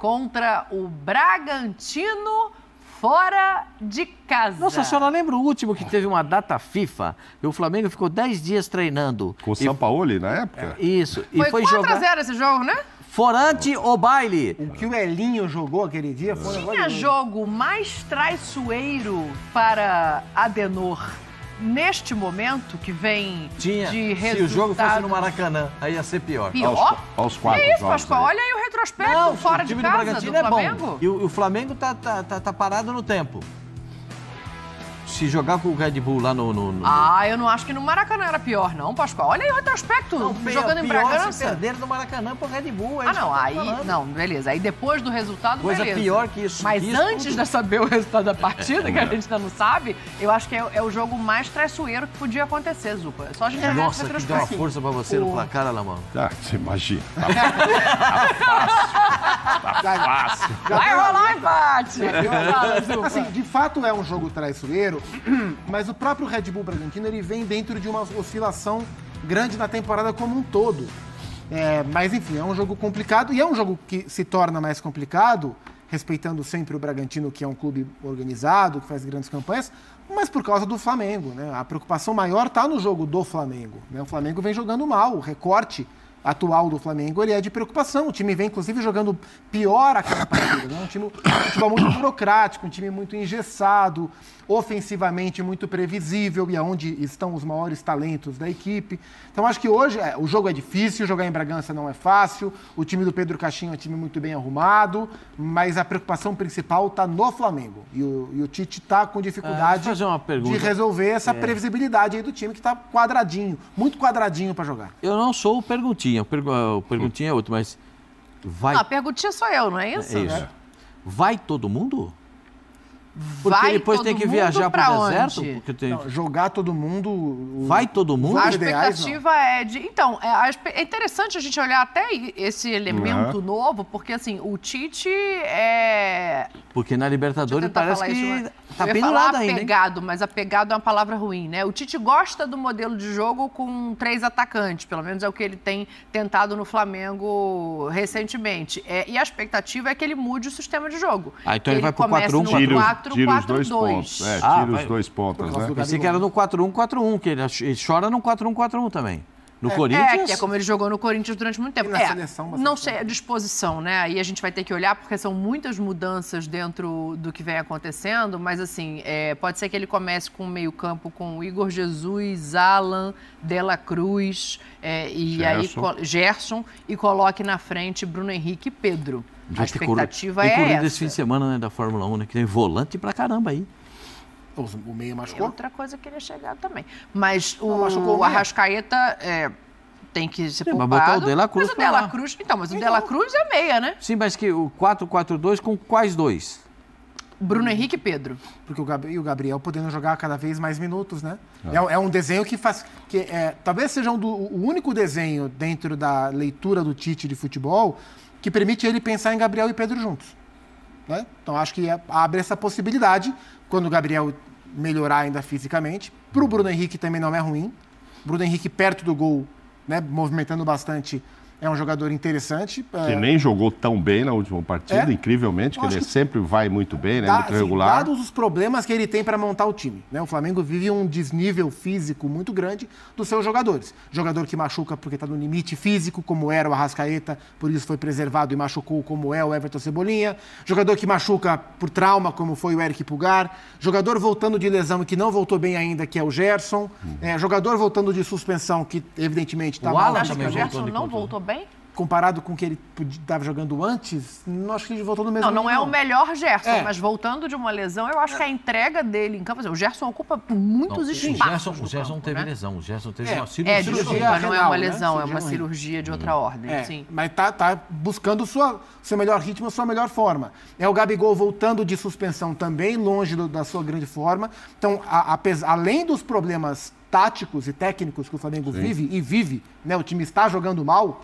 contra o Bragantino fora de casa. Nossa senhora, lembra o último que teve uma data FIFA e o Flamengo ficou 10 dias treinando. Com o Sampaoli na época? É, isso. Foi e foi 4 jogar... a 0 esse jogo, né? Forante ou baile? O que o Elinho jogou aquele dia foi Tinha jogo mais traiçoeiro para Adenor neste momento que vem Tinha. de resultado... Se o jogo fosse no Maracanã, aí ia ser pior. Pior? Aos, aos quatro que isso, Pascoal? Olha aí o retrospecto não, fora o time de casa do, Bragantino do Flamengo. É bom. E o, o Flamengo tá, tá, tá, tá parado no tempo se com o Red Bull lá no, no, no, Ah, eu não acho que no Maracanã era pior, não, Pascoal. Olha aí outro aspecto não, jogando em Bragança. Se perderam do Maracanã pro Red Bull. É ah, não, aí... Falando. Não, beleza. Aí depois do resultado, Coisa beleza. pior que isso. Mas que antes de saber o resultado da partida, é, que a é. gente ainda não sabe, eu acho que é, é o jogo mais traiçoeiro que podia acontecer, Zupa. só a gente é. Nossa, que dá uma força pra você o... no placar, Alamão. Ah, você imagina. Tá, tá fácil. Tá fácil. Vai rolar empate! Assim, de fato é um jogo traiçoeiro, Mas o próprio Red Bull Bragantino ele vem dentro de uma oscilação grande na temporada como um todo. É, mas enfim, é um jogo complicado e é um jogo que se torna mais complicado, respeitando sempre o Bragantino, que é um clube organizado, que faz grandes campanhas, mas por causa do Flamengo. Né? A preocupação maior está no jogo do Flamengo. Né? O Flamengo vem jogando mal, o recorte atual do Flamengo, ele é de preocupação. O time vem, inclusive, jogando pior a cada partida. Né? Um time um futebol muito burocrático, um time muito engessado, ofensivamente muito previsível e aonde é estão os maiores talentos da equipe. Então, acho que hoje é, o jogo é difícil, jogar em Bragança não é fácil. O time do Pedro Caixinho é um time muito bem arrumado, mas a preocupação principal está no Flamengo. E o, e o Tite está com dificuldade é, de resolver essa é. previsibilidade do time que está quadradinho, muito quadradinho para jogar. Eu não sou o perguntista perguntinha. Ah, o perguntinha é outro, mas. Vai... Ah, a perguntinha sou eu, não é isso? É isso. É. Vai todo mundo? Porque vai depois tem que viajar para o deserto? Porque tem... Não, jogar todo mundo. Vai todo mundo? A expectativa é de. Então, é, é, interessante a gente olhar até esse elemento uhum. novo, porque assim, o Tite é. Porque na Libertadores parece que. Isso, mas... Tá eu pendurado falar ainda. Apegado, hein? mas apegado é uma palavra ruim, né? O Tite gosta do modelo de jogo com três atacantes, pelo menos é o que ele tem tentado no Flamengo recentemente. É, e a expectativa é que ele mude o sistema de jogo. Ah, então ele, ele vai pro 4-1. 4-1. Tira os dois pontos. É, ah, tira vai... os dois pontos, né? Pensei que era no 4-1-4-1, que ele chora no 4-1-4-1 também no é, Corinthians. É, que é como ele jogou no Corinthians durante muito tempo. E na é, seleção, Não sei, a é disposição, né? Aí a gente vai ter que olhar, porque são muitas mudanças dentro do que vem acontecendo, mas assim, é, pode ser que ele comece com o meio-campo com Igor Jesus, Alan, Dela Cruz é, e Gerson. aí Gerson e coloque na frente Bruno Henrique e Pedro. Gente, a expectativa tem é. Tem corrida esse fim de semana né, da Fórmula 1, né? Que tem volante pra caramba aí machucou, o meia machucou. Outra coisa que ia é chegar também. Mas o, o Arrascaeta é, tem que ser Sim, poupado. Mas o De La Cruz. Mas o Dela Cruz, então, mas então. o Dela Cruz é meia, né? Sim, mas que o 4-4-2 com quais dois? Bruno Henrique e Pedro. Porque o Gabriel, o Gabriel podendo jogar cada vez mais minutos, né? Ah. É, é um desenho que faz. Que é, talvez seja um do, o único desenho dentro da leitura do Tite de futebol que permite ele pensar em Gabriel e Pedro juntos. Né? Então acho que é, abre essa possibilidade quando o Gabriel melhorar ainda fisicamente. Para o Bruno Henrique também não é ruim. Bruno Henrique perto do gol, né, movimentando bastante, é um jogador interessante. É. Que nem jogou tão bem na última partida, é. incrivelmente, que ele que sempre vai muito bem, né? Dá, tá, muito assim, regular. dados os problemas que ele tem para montar o time. Né? O Flamengo vive um desnível físico muito grande dos seus jogadores. Jogador que machuca porque está no limite físico, como era o Arrascaeta, por isso foi preservado e machucou, como é o Everton Cebolinha. Jogador que machuca por trauma, como foi o Eric Pugar Jogador voltando de lesão e que não voltou bem ainda, que é o Gerson. Uhum. É, jogador voltando de suspensão, que evidentemente está mal. O Alan né? voltou não voltou bem bem? Comparado com o que ele estava jogando antes, não acho que ele voltou no mesmo Não, não é nível. é o melhor Gerson, é. mas voltando de uma lesão, eu acho é. que a entrega dele em campo. O Gerson ocupa muitos não, espaços. O Gerson, o Gerson campo, teve né? lesão, o Gerson teve é. uma é, cirurgia. É, desculpa, não é uma lesão, né? é uma cirurgia de outra hum. ordem. É, sim. Mas tá, tá buscando sua, seu melhor ritmo, sua melhor forma. É o Gabigol voltando de suspensão também, longe do, da sua grande forma. Então, a, a, além dos problemas táticos e técnicos que o Flamengo Sim. vive e vive, né? O time está jogando mal.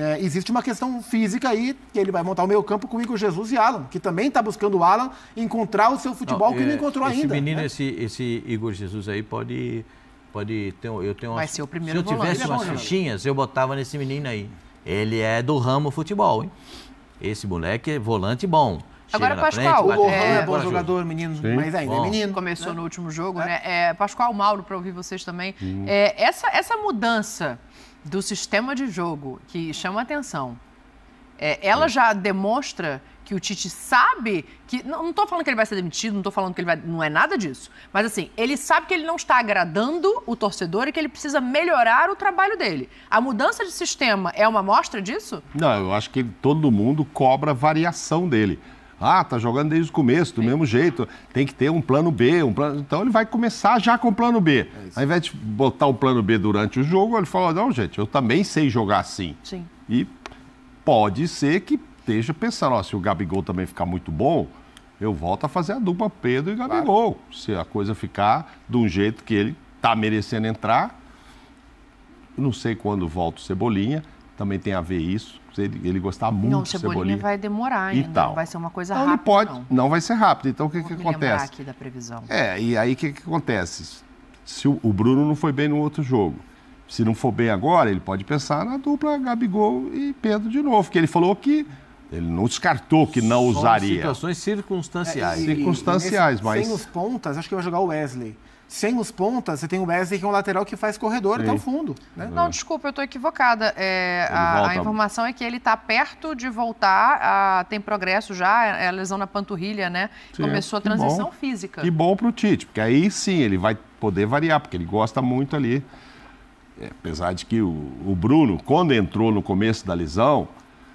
É, existe uma questão física aí, que ele vai montar o meio campo com o Igor Jesus e Alan, que também está buscando o Alan encontrar o seu futebol não, que é, não encontrou esse ainda. Menino, né? Esse esse Igor Jesus aí pode. pode ter, eu tenho umas, vai ser o primeiro Se eu tivesse volante, é umas né? fichinhas, eu botava nesse menino aí. Ele é do ramo futebol, hein? Esse moleque é volante bom. Agora, Pascoal. Frente, o é, é bom jogador, menino, Sim. mas ainda bom. é menino. Começou no último jogo, é. né? É, Pascoal Mauro, para ouvir vocês também. É, essa, essa mudança do sistema de jogo que chama atenção. É, ela já demonstra que o Tite sabe que. Não estou falando que ele vai ser demitido, não estou falando que ele vai. Não é nada disso. Mas assim, ele sabe que ele não está agradando o torcedor e que ele precisa melhorar o trabalho dele. A mudança de sistema é uma amostra disso? Não, eu acho que todo mundo cobra variação dele. Ah, tá jogando desde o começo, do Sim. mesmo jeito. Tem que ter um plano B, um plano... Então ele vai começar já com o plano B. É Ao invés de botar o plano B durante o jogo, ele fala: não, gente, eu também sei jogar assim. Sim. E pode ser que esteja pensando, ó, se o Gabigol também ficar muito bom, eu volto a fazer a dupla Pedro e Gabigol. Claro. Se a coisa ficar de um jeito que ele tá merecendo entrar, não sei quando volta o Cebolinha, também tem a ver isso. Ele, ele gostar muito não, do Cebolinha. Cebolinha vai demorar, ainda não vai ser uma coisa então, rápida. Ele pode, não. não. vai ser rápido. Então o que, que acontece? aqui da previsão. É, e aí o que, que acontece? Se o, o Bruno não foi bem no outro jogo. Se não for bem agora, ele pode pensar na dupla Gabigol e Pedro de novo, que ele falou que ele não descartou que não Só usaria. Situações circunstanciais. É, e, circunstanciais, e mas. Sem os pontas, acho que vai jogar o Wesley sem os pontas, você tem o Wesley, que é um lateral que faz corredor Sim. até o fundo. Né? Não, desculpa, eu estou equivocada. É, a, a, informação é que ele está perto de voltar, a, tem progresso já, é, é a lesão na panturrilha, né? Sim. Começou a transição que física. que bom para o Tite, porque aí sim ele vai poder variar, porque ele gosta muito ali. É, apesar de que o, o Bruno, quando entrou no começo da lesão,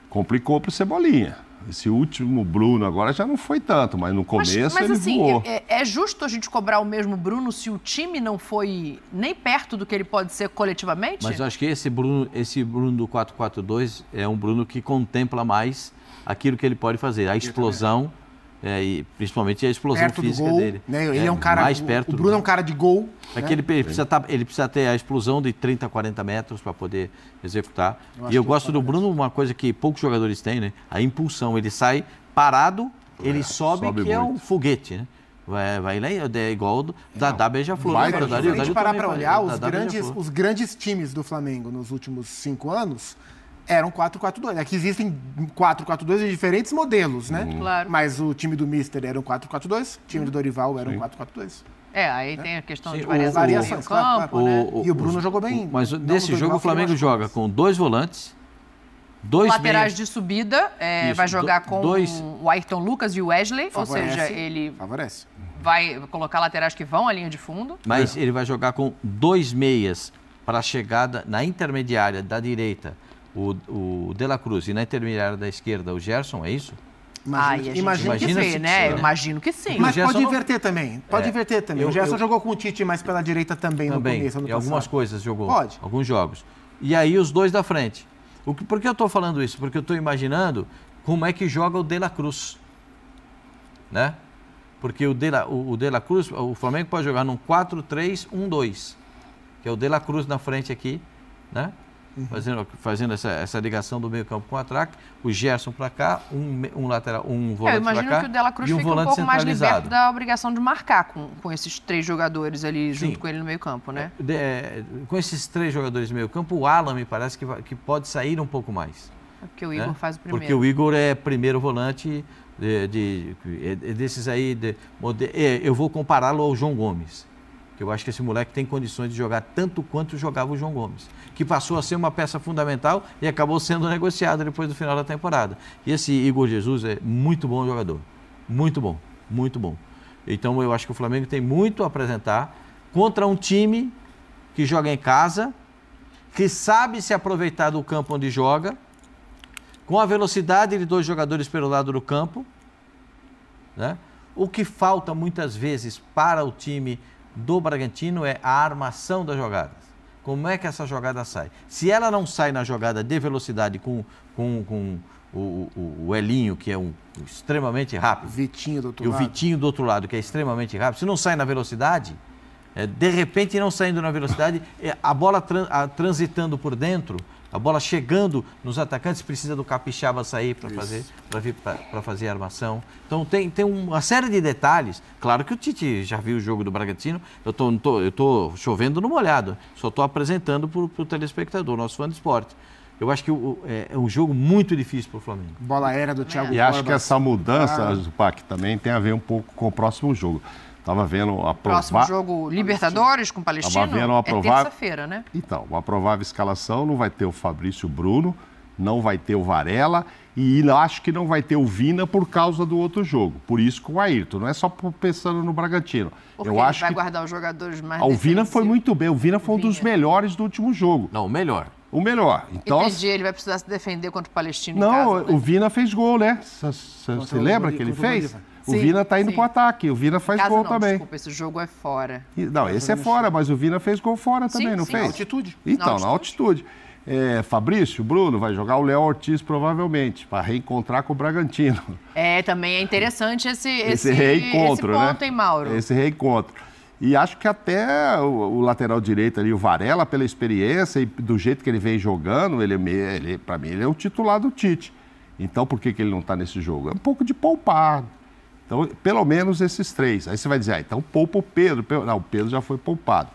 complicou para o Cebolinha. Esse último Bruno agora já não foi tanto, mas no começo mas, mas, ele assim, voou. É, é justo a gente cobrar o mesmo Bruno se o time não foi nem perto do que ele pode ser coletivamente? Mas eu acho que esse Bruno, esse Bruno do 442 é um Bruno que contempla mais aquilo que ele pode fazer, a explosão é, e principalmente a explosão perto física gol, dele. Né? É, ele é, é, um cara mais perto. O Bruno do... é um cara de gol. É né? que ele precisa, tá, ele precisa ter a explosão de 30, 40 metros para poder executar. Eu e eu gosto do Bruno, uma coisa que poucos jogadores têm, né? A impulsão. Ele sai parado, ele é, sobe, sobe, que muito. é um foguete, né? Vai, vai lá, é igual do, é, da, Beja Beija-Flor. Né? Se a gente parar para olhar, os grandes, os grandes times do Flamengo nos últimos cinco anos era um 4-4-2. É que existem 4-4-2 de diferentes modelos, né? Uhum. Claro. Mas o time do Mister era um 4-4-2, o time do Dorival era Sim. um 4-4-2. É, aí né? tem a questão Sim, de variação o, variações, o, claro, campo, claro, né? o, e o Bruno jogou bem. mas nesse jogo Dorival, o Flamengo joga com dois volantes, dois laterais meias. de subida, é, Isso, vai jogar do, com dois... o Ayrton Lucas e o Wesley, favorece, ou seja, ele favorece. vai colocar laterais que vão à linha de fundo. Mas é. ele vai jogar com dois meias para a chegada na intermediária da direita o, o De La Cruz e na intermediária da esquerda o Gerson, é isso? imagina que, sim, né? né? Imagino que sim. Mas pode inverter também. Pode é, inverter também. Eu, o Gerson eu... jogou com o Tite mais pela direita também, também no começo. No algumas coisas jogou. Pode. Alguns jogos. E aí os dois da frente. O que, por que eu estou falando isso? Porque eu estou imaginando como é que joga o De La Cruz. Né? Porque o De La, o, o De La Cruz, o Flamengo pode jogar num 4-3-1-2. Que é o De La Cruz na frente aqui, né? uhum. fazendo, fazendo essa, essa, ligação do meio campo com o ataque, o Gerson para cá, um, um lateral, um é, volante para cá. Eu imagino que o Dela Cruz um fica um, pouco mais liberto da obrigação de marcar com, com esses três jogadores ali Sim. junto com ele no meio campo, né? É, de, é, com esses três jogadores no meio campo, o Alan me parece que, vai, que pode sair um pouco mais. É porque o né? Igor né? faz o primeiro. Porque o Igor é primeiro volante de, de, de desses aí. eu vou compará-lo ao João Gomes que eu acho que esse moleque tem condições de jogar tanto quanto jogava o João Gomes, que passou a ser uma peça fundamental e acabou sendo negociado depois do final da temporada. E esse Igor Jesus é muito bom jogador, muito bom, muito bom. Então eu acho que o Flamengo tem muito a apresentar contra um time que joga em casa, que sabe se aproveitar do campo onde joga, com a velocidade de dois jogadores pelo lado do campo, né? O que falta muitas vezes para o time do Bragantino é a armação das jogadas. Como é que essa jogada sai? Se ela não sai na jogada de velocidade com, com, com o, o, o, Elinho, que é um extremamente rápido. Vitinho do outro e lado. o Vitinho do outro lado, que é extremamente rápido. Se não sai na velocidade, é, de repente não saindo na velocidade, é, a bola tran, a, transitando por dentro, a bola chegando nos atacantes, precisa do capixaba sair para fazer, pra vir, pra, pra fazer a armação. Então tem, tem uma série de detalhes. Claro que o Tite já viu o jogo do Bragantino, eu tô, tô eu tô chovendo no molhado, só estou apresentando para o telespectador, nosso fã de esporte. Eu acho que o, é, é, um jogo muito difícil para o Flamengo. Bola era do Thiago é. E acho que essa mudança, ah. Zupac, também tem a ver um pouco com o próximo jogo. Estava vendo a provável. Próximo jogo Libertadores com Palestino? Tava vendo uma provável. É terça-feira, né? Então, uma provável escalação. Não vai ter o Fabrício Bruno, não vai ter o Varela e acho que não vai ter o Vina por causa do outro jogo. Por isso com o Ayrton. Não é só pensando no Bragantino. Porque Eu acho vai que... guardar os jogadores mais. Ah, o Vina foi muito bem. O Vina foi um dos melhores do último jogo. Não, o melhor. O melhor. Então, Entendi, ele vai precisar se defender contra o Palestino. Não, casa, né? o Vina fez gol, né? Você lembra que ele fez? Bolívar. Sim, o Vina está indo para o ataque, o Vina faz Caso gol não, também. Desculpa, esse jogo é fora. E, não, esse é fora, mas o Vina fez gol fora também, sim, não fez? Na altitude. Então, na altitude. Na altitude. É, Fabrício, Bruno, vai jogar o Léo Ortiz provavelmente, para reencontrar com o Bragantino. É, também é interessante esse, esse, esse reencontro, esse né? ponto, né? hein, Mauro? Esse reencontro. E acho que até o, o, lateral direito ali, o Varela, pela experiência e do jeito que ele vem jogando, ele, é ele para mim, ele é o titular do Tite. Então, por que, que ele não está nesse jogo? É um pouco de poupar, então, pelo menos esses três. Aí você vai dizer, ah, então poupa o Pedro. Não, o Pedro já foi poupado.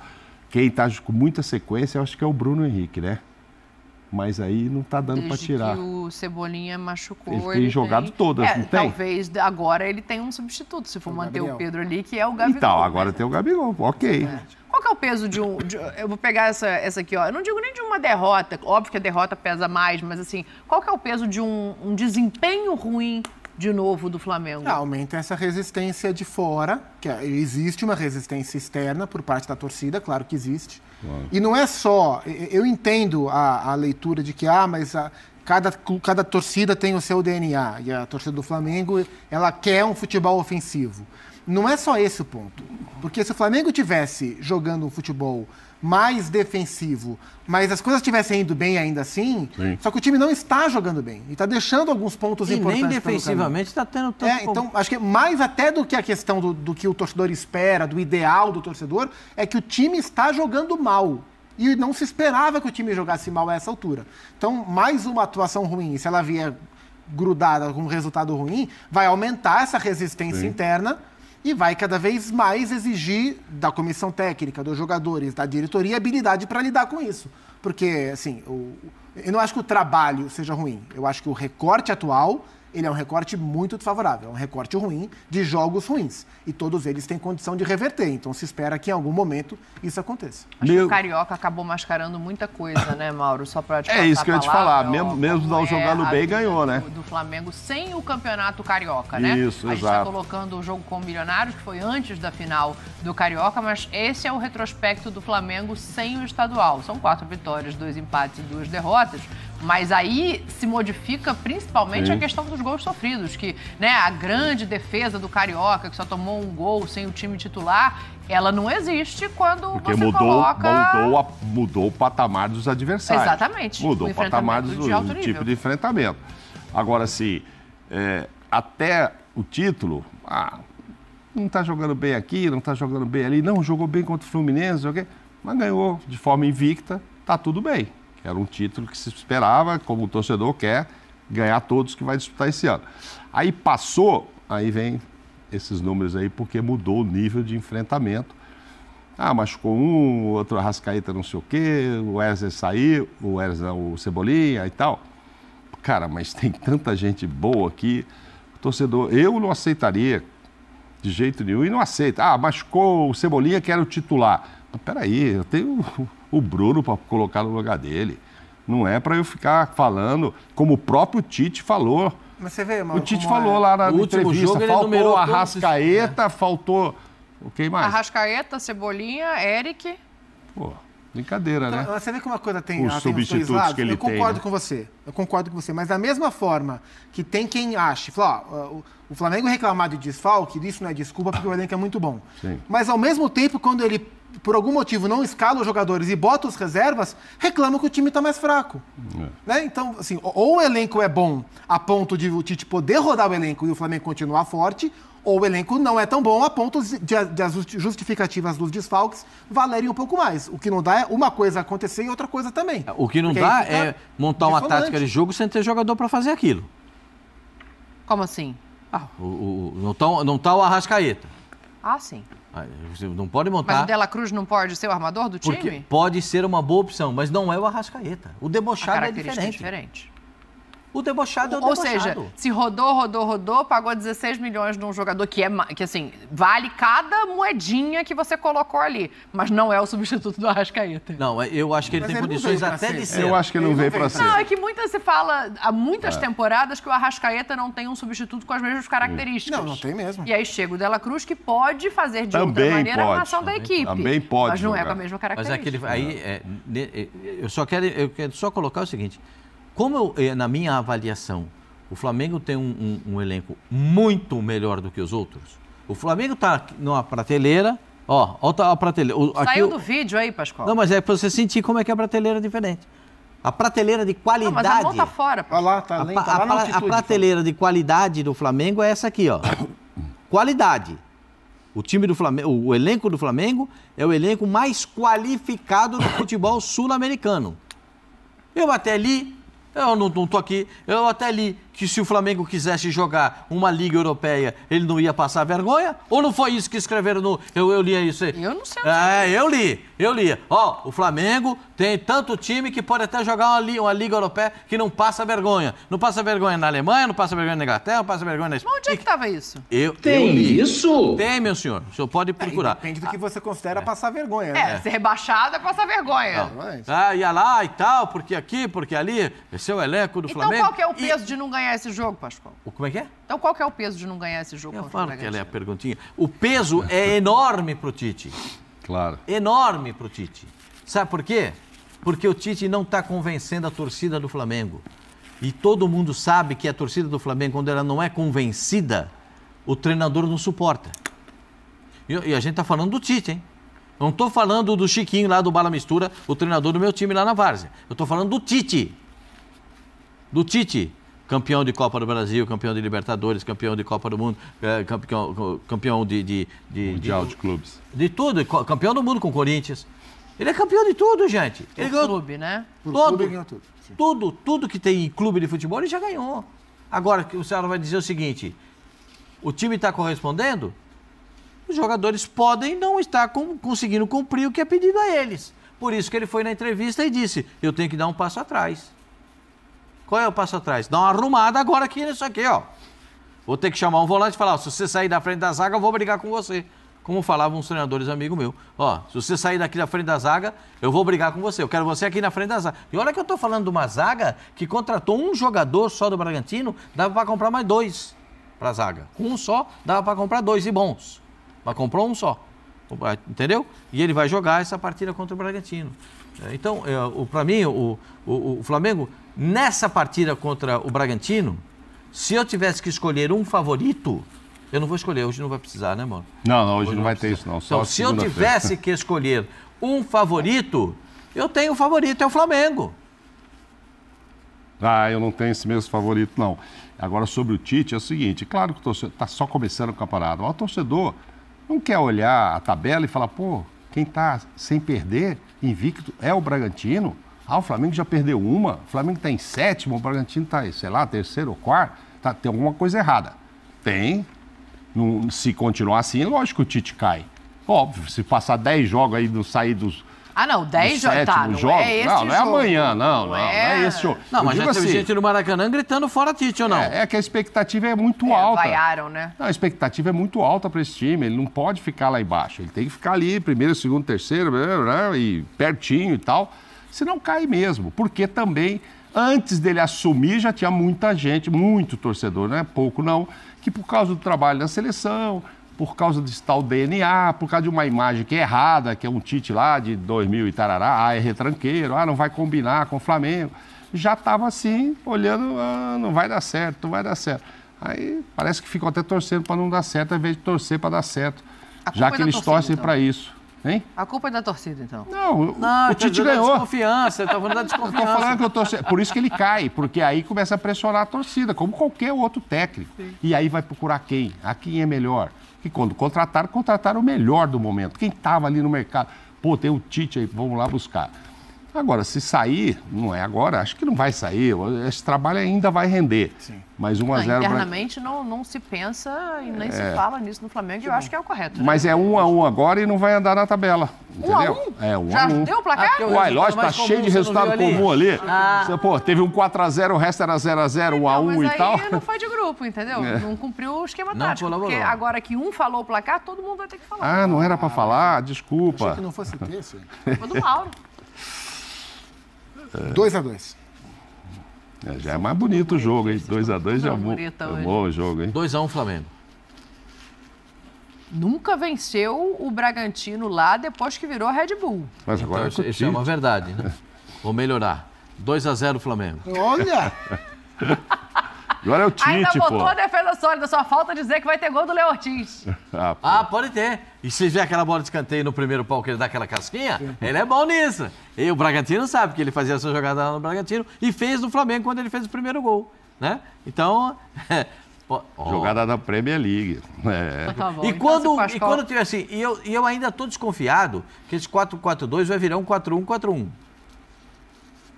Quem está com muita sequência, eu acho que é o Bruno Henrique, né? Mas aí não está dando para tirar. Que o Cebolinha machucou. Ele tem ele jogado tem... todas, é, não tem? Talvez agora ele tenha um substituto, se for o manter Gabriel. o Pedro ali, que é o Gabigol. Então, né? agora tem o Gabigol, ok. É. Qual que é o peso de um. De, eu vou pegar essa, essa aqui, ó. Eu não digo nem de uma derrota, óbvio que a derrota pesa mais, mas assim, qual que é o peso de um, um desempenho ruim de novo do Flamengo? Ah, aumenta essa resistência de fora, que é, existe uma resistência externa por parte da torcida, claro que existe. Uau. E não é só, eu entendo a, a leitura de que, ah, mas a, cada, cada torcida tem o seu DNA, e a torcida do Flamengo, ela quer um futebol ofensivo. Não é só esse o ponto, porque se o Flamengo tivesse jogando um futebol mais defensivo, mas as coisas estivessem indo bem ainda assim, Sim. só que o time não está jogando bem e está deixando alguns pontos e importantes. E nem defensivamente está tendo tanto. É, então acho que é mais até do que a questão do, do que o torcedor espera, do ideal do torcedor, é que o time está jogando mal e não se esperava que o time jogasse mal a essa altura. Então mais uma atuação ruim, se ela vier grudada com um resultado ruim, vai aumentar essa resistência Sim. interna e vai cada vez mais exigir da comissão técnica, dos jogadores, da diretoria habilidade para lidar com isso. Porque, assim, eu, eu não acho que o trabalho seja ruim. Eu acho que o recorte atual ele é um recorte muito desfavorável, é um recorte ruim de jogos ruins. E todos eles têm condição de reverter, então se espera que em algum momento isso aconteça. Acho Meu... que o Carioca acabou mascarando muita coisa, né, Mauro? Só para te É isso que eu ia te falar, mesmo, mesmo não é jogando bem, ganhou, né? Do, do, Flamengo sem o campeonato Carioca, né? Isso, a gente Tá colocando o jogo com o Milionários, que foi antes da final do Carioca, mas esse é o retrospecto do Flamengo sem o estadual. São quatro vitórias, dois empates e duas derrotas. Mas aí se modifica principalmente Sim. a questão dos gols sofridos, que né, a grande defesa do Carioca, que só tomou um gol sem o time titular, ela não existe quando Porque você mudou, coloca... mudou, a, mudou o patamar dos adversários. Exatamente. Mudou o, o patamar do tipo de enfrentamento. Agora, se é, até o título, ah, não está jogando bem aqui, não está jogando bem ali, não, jogou bem contra o Fluminense, joguei, mas ganhou de forma invicta, está tudo bem. Era um título que se esperava, como o torcedor quer, ganhar todos que vai disputar esse ano. Aí passou, aí vem esses números aí, porque mudou o nível de enfrentamento. Ah, machucou um, outro Arrascaeta não sei o quê, o Wesley saiu, o Wesley, o Cebolinha e tal. Cara, mas tem tanta gente boa aqui. O torcedor, eu não aceitaria de jeito nenhum e não aceita. Ah, machucou o Cebolinha que era o titular. Mas peraí, eu tenho o Bruno para colocar no lugar dele. Não é para eu ficar falando como o próprio Tite falou. Mas você vê, irmão, O Tite falou é? lá na o entrevista, jogo, faltou a todos... Né? faltou... O que mais? Arrascaeta, Cebolinha, Eric. Pô, brincadeira, então, né? Você vê que uma coisa tem, os substitutos tem os que ele Eu concordo tem, né? com né? você. Eu concordo com você. Mas da mesma forma que tem quem ache, ó, o Flamengo reclamar de desfalque, isso não é desculpa porque o elenco é muito bom. Sim. Mas ao mesmo tempo, quando ele por algum motivo não escala os jogadores e bota os reservas, reclama que o time está mais fraco. É. Né? Então, assim, ou o elenco é bom a ponto de o Tite poder rodar o elenco e o Flamengo continuar forte, ou o elenco não é tão bom a ponto de, de as justificativas dos desfalques valerem um pouco mais. O que não dá é uma coisa acontecer e outra coisa também. É, o que não Porque dá é montar uma tática de jogo sem ter jogador para fazer aquilo. Como assim? Ah, o, o, não está não tá o Arrascaeta. Ah, sim. Ah, você não pode montar. Mas o Dela Cruz não pode ser o armador do time? Porque pode ser uma boa opção, mas não é o Arrascaeta. O debochado é, é diferente. é diferente. O debochado é o Ou debochado. seja, se rodou, rodou, rodou, pagou 16 milhões num jogador que é que assim, vale cada moedinha que você colocou ali, mas não é o substituto do Arrascaeta. Não, é, eu acho que ele mas tem ele condições até ser. de ser. Eu acho que ele não, não veio para ser. Não, é que muitas se fala há muitas é. temporadas que o Arrascaeta não tem um substituto com as mesmas características. Não, não tem mesmo. E aí chega o Dela Cruz que pode fazer de Também outra maneira pode. a relação da equipe. Também pode. Mas não é jogar. é com a mesma é característica. Mas aquele aí é, eu só quero eu quero só colocar o seguinte, como eu, eh, na minha avaliação, o Flamengo tem um, um, um, elenco muito melhor do que os outros. O Flamengo está numa prateleira. Ó, ó a prateleira. O, Saiu do vídeo aí, Pascoal. Não, mas é para você sentir como é que é a prateleira é diferente. A prateleira de qualidade. Não, mas a mão tá fora. Olha lá, tá lento, a, lá altitude, a prateleira de qualidade do Flamengo é essa aqui, ó. qualidade. O time do Flamengo, o elenco do Flamengo é o elenco mais qualificado do futebol sul-americano. Eu até ali eu não estou aqui. Eu até li que se o Flamengo quisesse jogar uma Liga Europeia, ele não ia passar vergonha? Ou não foi isso que escreveram no. Eu, eu li isso aí. Eu não sei. É, eu li, eu li. Ó, o Flamengo tem tanto time que pode até jogar uma, uma Liga Europeia que não passa vergonha. Não passa vergonha na Alemanha, não passa vergonha na Inglaterra, não passa vergonha na Espanha. Onde é que estava isso? Eu, tem eu li. isso? Tem, meu senhor. O senhor pode procurar. depende do que ah, você considera é. passar vergonha, é, né? É, ser rebaixado é passar vergonha. Não. Mas... Ah, ia lá e tal, porque aqui, porque ali, esse é o elenco do então, Flamengo. Então qual que é o peso e... de não ganhar? ganhar esse jogo, Pascoal? O, como é que é? Então qual que é o peso de não ganhar esse jogo? Eu falo que ela é a perguntinha. O peso é enorme para o Tite. Claro. Enorme para o Tite. Sabe por quê? Porque o Tite não está convencendo a torcida do Flamengo. E todo mundo sabe que a torcida do Flamengo, quando ela não é convencida, o treinador não suporta. E, a gente está falando do Tite, hein? Não estou falando do Chiquinho lá do Bala Mistura, o treinador do meu time lá na Várzea. Eu estou falando do Tite. Do Tite campeão de Copa do Brasil, campeão de Libertadores, campeão de Copa do Mundo, é, campeão, campeão de, de, de Mundial de, de clubes. De tudo, campeão do mundo com o Corinthians. Ele é campeão de tudo, gente. Ele o ganhou clube, né? Todo, clube ganhou tudo. Tudo, tudo que tem clube de futebol, ele já ganhou. Agora, o senhor vai dizer o seguinte: o time está correspondendo? Os jogadores podem não estar com, conseguindo cumprir o que é pedido a eles. Por isso que ele foi na entrevista e disse: eu tenho que dar um passo atrás. Qual é o passo atrás? Dá uma arrumada agora aqui nisso aqui, ó. Vou ter que chamar um volante e falar, se você sair da frente da zaga, eu vou brigar com você. Como falavam uns treinadores amigo meu. Ó, se você sair daqui da frente da zaga, eu vou brigar com você. Eu quero você aqui na frente da zaga. E olha que eu tô falando de uma zaga que contratou um jogador só do Bragantino, dava para comprar mais dois pra zaga. Um só, dava para comprar dois e bons. Mas comprou um só. Entendeu? E ele vai jogar essa partida contra o Bragantino. É, então, é, para mim, o, o, o Flamengo Nessa partida contra o Bragantino, se eu tivesse que escolher um favorito, eu não vou escolher, hoje não vai precisar, né, mano? Não, não hoje, hoje não, vai ter isso, não. Só então, se eu tivesse que escolher um favorito, eu tenho um favorito, é o Flamengo. Ah, eu não tenho esse mesmo favorito, não. Agora, sobre o Tite, é o seguinte: claro que o torcedor está só começando o campeonato, mas o torcedor não quer olhar a tabela e falar, pô, quem está sem perder, invicto, é o Bragantino. Ah, o Flamengo já perdeu uma, o Flamengo está em sétimo, o Bragantino está, sei lá, terceiro ou quarto. Tá, tem alguma coisa errada. Tem. Não, se continuar assim, lógico que o Tite cai. Óbvio, se passar 10 jogos aí, não sair dos, ah, não, 10 jogos. Tá, não, jogo. é não, não é jogo. amanhã, não, não, não é, é esse jogo. Não, mas já teve assim, gente no Maracanã gritando fora Tite ou não? É, é que a expectativa é muito é, alta. Vaiaram, né? Não, a expectativa é muito alta para esse time, ele não pode ficar lá embaixo, ele tem que ficar ali, primeiro, segundo, terceiro, e pertinho e tal senão cai mesmo, porque também antes dele assumir já tinha muita gente, muito torcedor, não é pouco não, que por causa do trabalho da seleção, por causa desse tal DNA, por causa de uma imagem que é errada, que é um Tite lá de 2000 e tarará, ah, é retranqueiro, ah, não vai combinar com o Flamengo. Já estava assim, olhando, ah, não vai dar certo, não vai dar certo. Aí parece que ficou até torcendo para não dar certo, ao invés de torcer para dar certo, já é que eles torcem então. para isso. Hein? A culpa é da torcida, então. Não, não o Tite ganhou. Da desconfiança, tá falando da desconfiança. Eu tô falando que eu torce... Por isso que ele cai, porque aí começa a pressionar a torcida, como qualquer outro técnico. Sim. E aí vai procurar quem? A quem é melhor. Que quando contrataram, contrataram o melhor do momento. Quem estava ali no mercado. Pô, tem o Tite aí, vamos lá buscar. Agora, se sair, não é agora, acho que não vai sair, esse trabalho ainda vai render. Sim. Mas 1 a 0 não, Internamente pra... não, não se pensa e nem é... se fala nisso no Flamengo, que eu acho que é o correto. Né? Mas é 1 a 1 agora e não vai andar na tabela. Entendeu? 1 é, a 1? É 1 Já a 1. deu o placar? Ah, Uai, lógico, tá cheio de resultado comum ali. ali. Ah. Você, pô, teve um 4 a 0, o resto era 0 a 0, então, 1 a 1 mas e aí tal. não foi de grupo, entendeu? É. Não cumpriu o esquema não tático, colaborou. porque agora que um falou o placar, todo mundo vai ter que falar. Ah, não era pra ah, falar, desculpa. Achei que não fosse ter, sim. Foi do Mauro. 2 x 2 é, já é mais bonito o jogo, hein? 2x2 já é bom, é bom jogo, hein? 2x1 Flamengo. Nunca venceu o Bragantino lá depois que virou a Red Bull. Mas agora então, é isso, isso é uma verdade, né? Vou melhorar. 2x0 Flamengo. Olha! Agora é o Tite, Ainda botou a defesa sólida, só falta dizer que vai ter gol do Leo Ortiz. ah, ah, pode ter. E se vê aquela bola de escanteio no primeiro pau que ele dá aquela casquinha, Sim. ele é bom nisso. E o Bragantino sabe que ele fazia essa jogada lá no Bragantino e fez no Flamengo quando ele fez o primeiro gol, né? Então... Oh. Jogada da Premier League. É. Tá bom, e, então, quando, Pascoal... e quando tiver assim, e eu, e eu ainda estou desconfiado que esse 4-4-2 vai virar um 4-1-4-1.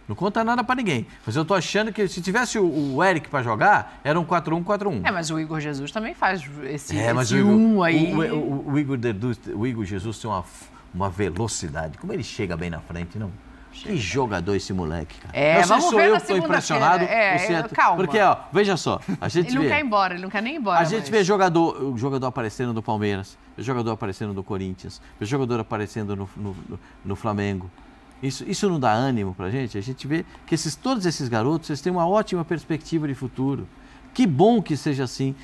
Não conta nada para ninguém. Mas eu tô achando que se tivesse o, Eric para jogar, era um 4-1-4-1. É, mas o Igor Jesus também faz esse, é, esse Igor, um aí. O, o, o Igor, Deduz, o Igor Jesus tem uma, uma velocidade. Como ele chega bem na frente, não? Chega. Que jogador esse moleque, cara. É, não sei vamos se sou eu que estou impressionado. É, você... É calma. Porque, ó, veja só. A gente ele não quer ir embora, ele não quer nem ir embora. A gente mas... vê jogador, jogador aparecendo do Palmeiras, jogador aparecendo do Corinthians, jogador aparecendo no, no, no Flamengo. Isso, isso não dá ânimo para a gente? A gente vê que esses, todos esses garotos eles têm uma ótima perspectiva de futuro. Que bom que seja assim,